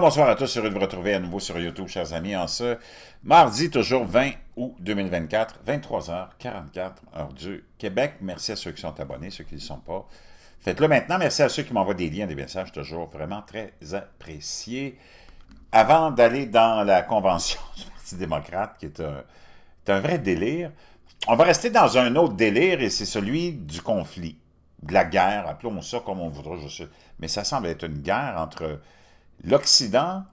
Bonsoir, à tous. Heureux de vous retrouver à nouveau sur YouTube, chers amis, en ce mardi, toujours 20 août 2024, 23h44, heure du Québec. Merci à ceux qui sont abonnés, ceux qui ne le sont pas. Faites-le maintenant. Merci à ceux qui m'envoient des liens, des messages, toujours vraiment très appréciés. Avant d'aller dans la convention du Parti démocrate, qui est un, est un vrai délire, on va rester dans un autre délire, et c'est celui du conflit, de la guerre, appelons ça comme on voudra, je sais. Mais ça semble être une guerre entre l'Occident,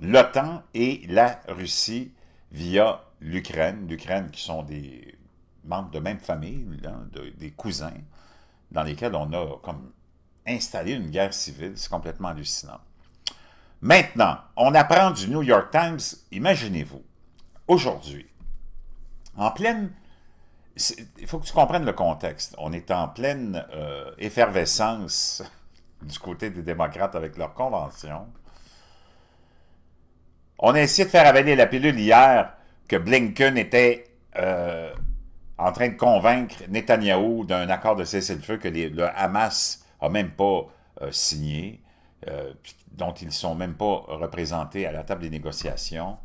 l'OTAN et la Russie via l'Ukraine, l'Ukraine qui sont des membres de même famille, hein, des cousins, dans lesquels on a comme installé une guerre civile, c'est complètement hallucinant. Maintenant, on apprend du New York Times, imaginez-vous, aujourd'hui, en pleine... Il faut que tu comprennes le contexte. On est en pleine euh, effervescence du côté des démocrates avec leur convention. On a essayé de faire avaler la pilule hier que Blinken était euh, en train de convaincre Netanyahou d'un accord de cessez-le-feu que le Hamas n'a même pas euh, signé, euh, dont ils ne sont même pas représentés à la table des négociations.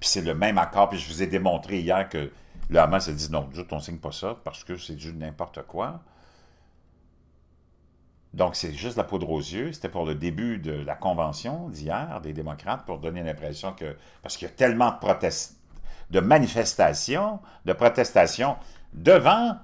Puis c'est le même accord, puis je vous ai démontré hier que le Hamas a dit non, juste on ne signe pas ça parce que c'est du n'importe quoi. Donc, c'est juste la poudre aux yeux. C'était pour le début de la convention d'hier des démocrates pour donner l'impression que... Parce qu'il y a tellement de, manifestations, de protestations devant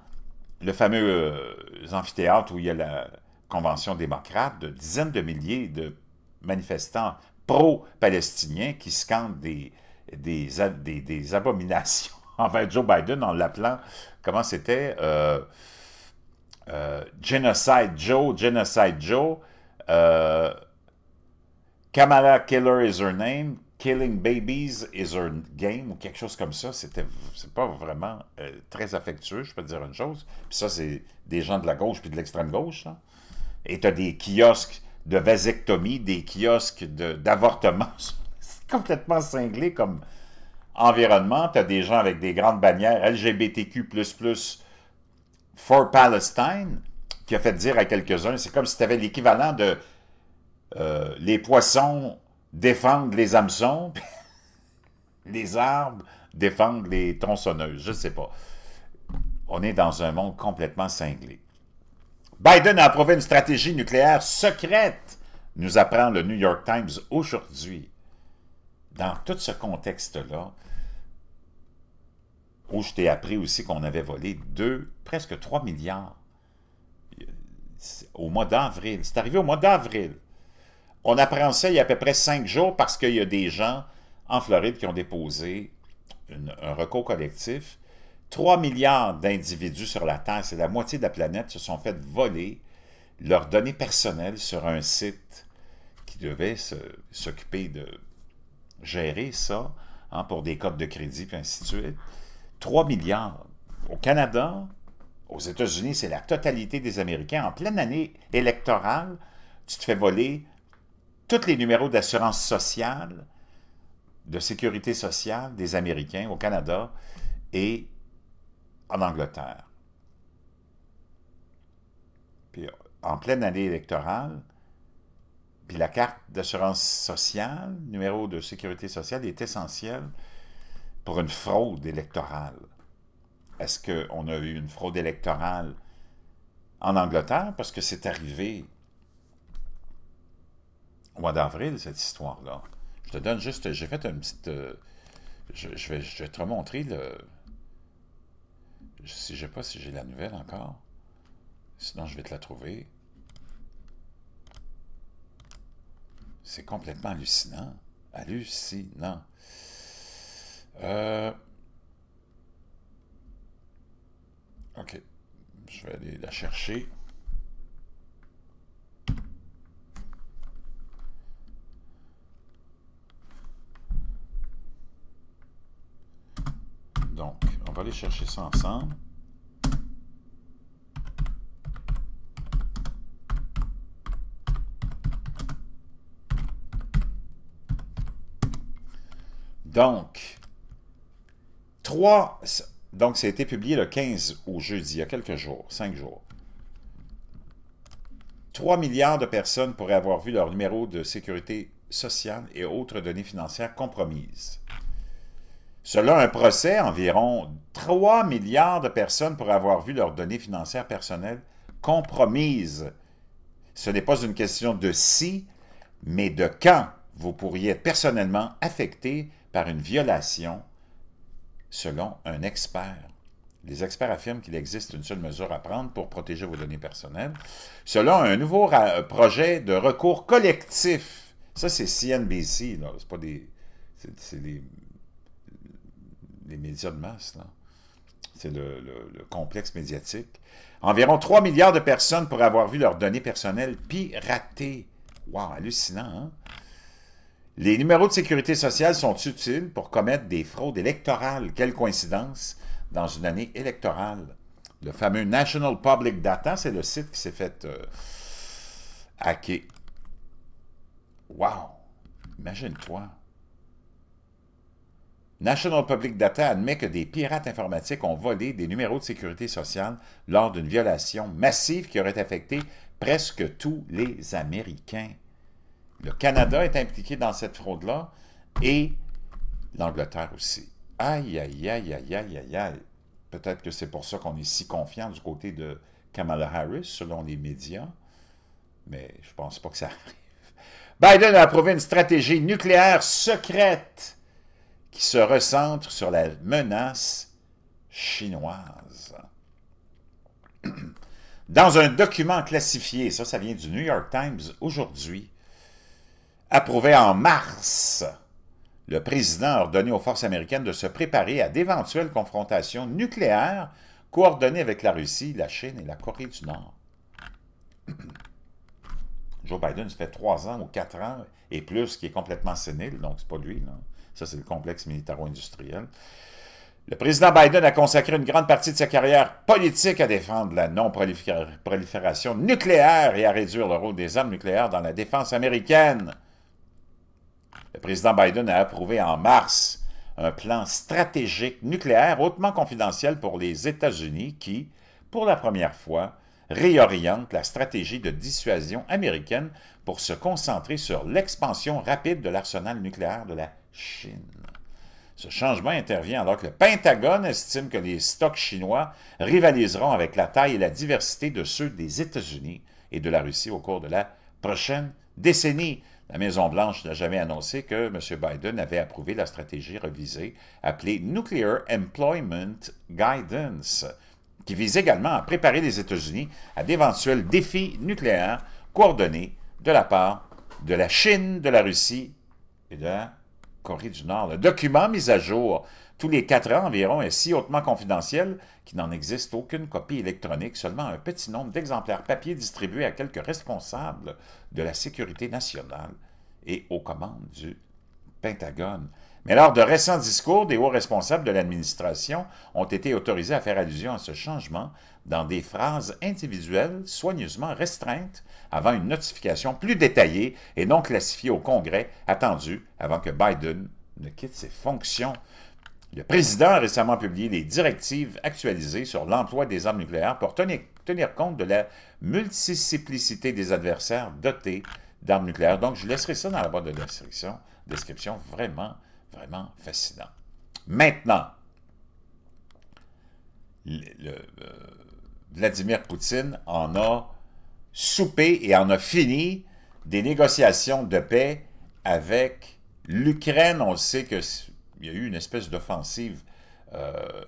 le fameux euh, amphithéâtre où il y a la convention démocrate de dizaines de milliers de manifestants pro-palestiniens qui scandent des, des, abominations envers Joe Biden en l'appelant, comment c'était, euh, euh, Genocide Joe, Genocide Joe, euh, Kamala Killer is her name, Killing Babies is her game, ou quelque chose comme ça. C'était, c'est pas vraiment euh, très affectueux, je peux dire une chose. Puis ça, c'est des gens de la gauche puis de l'extrême gauche. Et t'as des kiosques de vasectomie, des kiosques d'avortement. c'est complètement cinglé comme environnement. T'as des gens avec des grandes bannières LGBTQ++, For Palestine, qui a fait dire à quelques-uns, c'est comme si tu avais l'équivalent de euh, les poissons défendent les hameçons, les arbres défendent les tronçonneuses, je ne sais pas. On est dans un monde complètement cinglé. Biden a approuvé une stratégie nucléaire secrète, nous apprend le New York Times aujourd'hui. Dans tout ce contexte-là, où je t'ai appris aussi qu'on avait volé 2, presque 3 milliards au mois d'avril. C'est arrivé au mois d'avril. On apprend ça il y a à peu près cinq jours parce qu'il y a des gens en Floride qui ont déposé un recours collectif. 3 milliards d'individus sur la Terre, c'est la moitié de la planète, se sont fait voler leurs données personnelles sur un site qui devait s'occuper de gérer ça hein, pour des codes de crédit, puis ainsi de suite. 3 milliards. Au Canada, aux États-Unis, c'est la totalité des Américains. En pleine année électorale, tu te fais voler tous les numéros d'assurance sociale, de sécurité sociale des Américains au Canada et en Angleterre. Puis en pleine année électorale, puis la carte d'assurance sociale, numéro de sécurité sociale est essentielle pour une fraude électorale. Est-ce qu'on a eu une fraude électorale en Angleterre? Parce que c'est arrivé au mois d'avril, cette histoire-là. Je te donne juste... J'ai fait une petite... Euh, je, vais, je vais te remontrer le... Je ne sais pas si j'ai la nouvelle encore. Sinon, je vais te la trouver. C'est complètement hallucinant. Hallucinant. Euh, ok. Je vais aller la chercher. Donc, on va aller chercher ça ensemble. Donc, 3 donc ça a été publié le 15 au jeudi, il y a quelques jours, cinq jours. 3 milliards de personnes pourraient avoir vu leur numéro de sécurité sociale et autres données financières compromises. Selon un procès, environ 3 milliards de personnes pourraient avoir vu leurs données financières personnelles compromises. Ce n'est pas une question de si, mais de quand vous pourriez être personnellement affecté par une violation selon un expert. Les experts affirment qu'il existe une seule mesure à prendre pour protéger vos données personnelles. Selon un nouveau euh, projet de recours collectif, ça c'est CNBC, c'est pas des... les, médias de masse, C'est le, complexe médiatique. Environ 3 milliards de personnes pourraient avoir vu leurs données personnelles piratées. Wow, hallucinant, hein? Les numéros de sécurité sociale sont utiles pour commettre des fraudes électorales. Quelle coïncidence dans une année électorale. Le fameux National Public Data, c'est le site qui s'est fait euh, hacker. Wow! Imagine-toi. National Public Data admet que des pirates informatiques ont volé des numéros de sécurité sociale lors d'une violation massive qui aurait affecté presque tous les Américains. Le Canada est impliqué dans cette fraude-là et l'Angleterre aussi. Aïe, aïe, aïe, aïe, aïe, aïe, aïe. Peut-être que c'est pour ça qu'on est si confiant du côté de Kamala Harris, selon les médias, mais je ne pense pas que ça arrive. Biden a approuvé une stratégie nucléaire secrète qui se recentre sur la menace chinoise. Dans un document classifié, ça, ça vient du New York Times aujourd'hui, approuvé en mars. Le président a ordonné aux forces américaines de se préparer à d'éventuelles confrontations nucléaires coordonnées avec la Russie, la Chine et la Corée du Nord. Joe Biden, ça fait trois ans ou quatre ans et plus qui est complètement sénile, donc c'est pas lui. Là. Ça, c'est le complexe militaro-industriel. Le président Biden a consacré une grande partie de sa carrière politique à défendre la non-prolifération nucléaire et à réduire le rôle des armes nucléaires dans la défense américaine. Le président Biden a approuvé en mars un plan stratégique nucléaire hautement confidentiel pour les États-Unis qui, pour la première fois, réoriente la stratégie de dissuasion américaine pour se concentrer sur l'expansion rapide de l'arsenal nucléaire de la Chine. Ce changement intervient alors que le Pentagone estime que les stocks chinois rivaliseront avec la taille et la diversité de ceux des États-Unis et de la Russie au cours de la prochaine décennie. La Maison-Blanche n'a jamais annoncé que M. Biden avait approuvé la stratégie revisée appelée Nuclear Employment Guidance, qui vise également à préparer les États-Unis à d'éventuels défis nucléaires coordonnés de la part de la Chine, de la Russie et de la Corée du Nord. Le document mis à jour tous les quatre ans environ est si hautement confidentiel qu'il n'en existe aucune copie électronique, seulement un petit nombre d'exemplaires papier distribués à quelques responsables de la sécurité nationale et aux commandes du Pentagone. Mais lors de récents discours, des hauts responsables de l'administration ont été autorisés à faire allusion à ce changement dans des phrases individuelles soigneusement restreintes avant une notification plus détaillée et non classifiée au Congrès, attendue avant que Biden ne quitte ses fonctions. Le président a récemment publié des directives actualisées sur l'emploi des armes nucléaires pour tenir, tenir compte de la multiplicité des adversaires dotés d'armes nucléaires. Donc, je laisserai ça dans la boîte de description. Description vraiment, vraiment fascinant. Maintenant, euh, Vladimir Poutine en a soupé et en a fini des négociations de paix avec l'Ukraine. On sait qu'il y a eu une espèce d'offensive euh,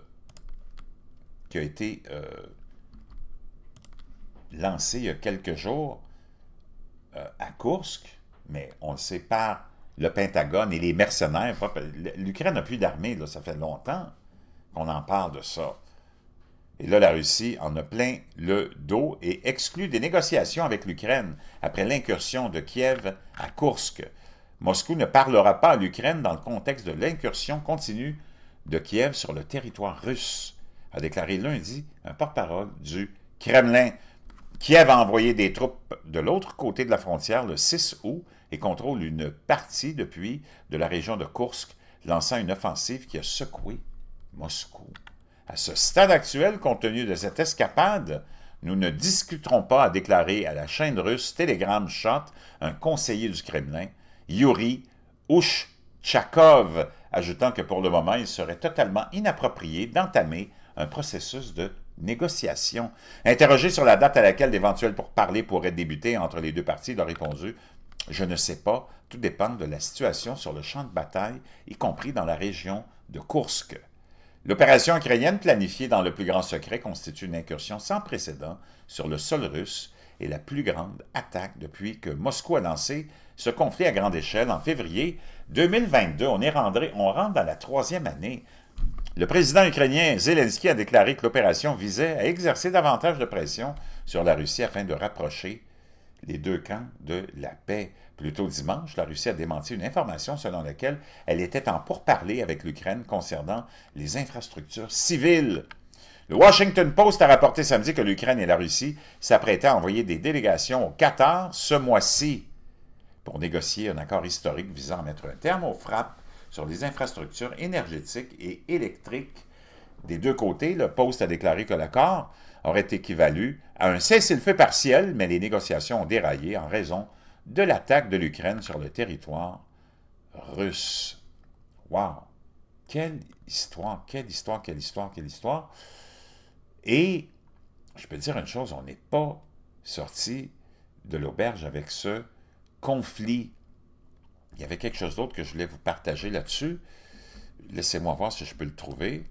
qui a été euh, lancée il y a quelques jours Kursk, mais on le sait pas, le Pentagone et les mercenaires. L'Ukraine n'a plus d'armée, ça fait longtemps qu'on en parle de ça. Et là, la Russie en a plein le dos et exclut des négociations avec l'Ukraine après l'incursion de Kiev à Koursk. Moscou ne parlera pas à l'Ukraine dans le contexte de l'incursion continue de Kiev sur le territoire russe, a déclaré lundi un porte-parole du Kremlin. Kiev a envoyé des troupes de l'autre côté de la frontière le 6 août et contrôle une partie depuis de la région de Kursk, lançant une offensive qui a secoué Moscou. À ce stade actuel, compte tenu de cette escapade, nous ne discuterons pas, à déclarer à la chaîne russe Telegram Shot un conseiller du Kremlin, Yuri Ushchakov, ajoutant que pour le moment, il serait totalement inapproprié d'entamer un processus de négociations. Interrogé sur la date à laquelle d'éventuels pourparlers pourraient débuter entre les deux parties, il a répondu « Je ne sais pas, tout dépend de la situation sur le champ de bataille, y compris dans la région de Kursk. » L'opération ukrainienne planifiée dans le plus grand secret constitue une incursion sans précédent sur le sol russe et la plus grande attaque depuis que Moscou a lancé ce conflit à grande échelle en février 2022. On, est rentré, on rentre dans la troisième année le président ukrainien Zelensky a déclaré que l'opération visait à exercer davantage de pression sur la Russie afin de rapprocher les deux camps de la paix. Plus tôt dimanche, la Russie a démenti une information selon laquelle elle était en pourparlers avec l'Ukraine concernant les infrastructures civiles. Le Washington Post a rapporté samedi que l'Ukraine et la Russie s'apprêtaient à envoyer des délégations au Qatar ce mois-ci pour négocier un accord historique visant à mettre un terme aux frappes sur les infrastructures énergétiques et électriques des deux côtés. Le poste a déclaré que l'accord aurait équivalu à un cessez-le-feu partiel, mais les négociations ont déraillé en raison de l'attaque de l'Ukraine sur le territoire russe. Wow! Quelle histoire, quelle histoire, quelle histoire, quelle histoire. Et je peux dire une chose, on n'est pas sorti de l'auberge avec ce conflit il y avait quelque chose d'autre que je voulais vous partager là-dessus. Laissez-moi voir si je peux le trouver.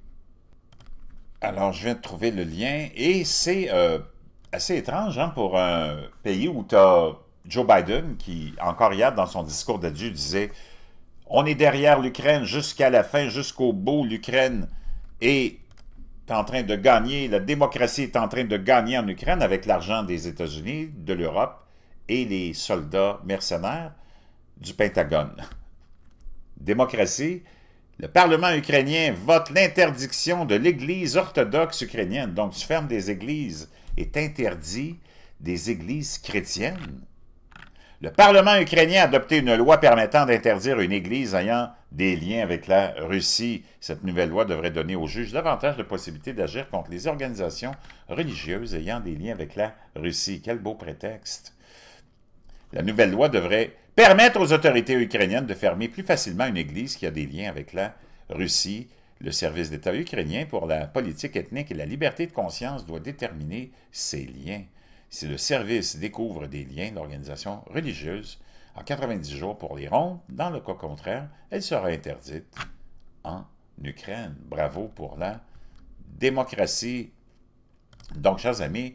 Alors, je viens de trouver le lien et c'est euh, assez étrange hein, pour un pays où tu as Joe Biden qui, encore hier, dans son discours d'adieu, disait On est derrière l'Ukraine jusqu'à la fin, jusqu'au bout. L'Ukraine est en train de gagner, la démocratie est en train de gagner en Ukraine avec l'argent des États-Unis, de l'Europe et les soldats mercenaires du Pentagone. Démocratie, le Parlement ukrainien vote l'interdiction de l'Église orthodoxe ukrainienne. Donc, tu fermes des églises et interdit des églises chrétiennes. Le Parlement ukrainien a adopté une loi permettant d'interdire une église ayant des liens avec la Russie. Cette nouvelle loi devrait donner aux juges davantage de possibilités d'agir contre les organisations religieuses ayant des liens avec la Russie. Quel beau prétexte. La nouvelle loi devrait permettre aux autorités ukrainiennes de fermer plus facilement une église qui a des liens avec la Russie. Le service d'État ukrainien pour la politique ethnique et la liberté de conscience doit déterminer ces liens. Si le service découvre des liens d'organisation religieuse, en 90 jours pour les rompre, dans le cas contraire, elle sera interdite en Ukraine. Bravo pour la démocratie. Donc, chers amis,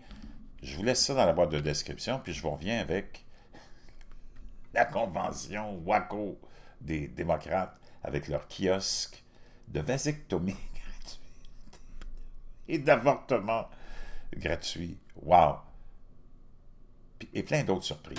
je vous laisse ça dans la boîte de description, puis je vous reviens avec la convention WACO des démocrates avec leur kiosque de vasectomie gratuite et d'avortement gratuit. Wow! Et plein d'autres surprises.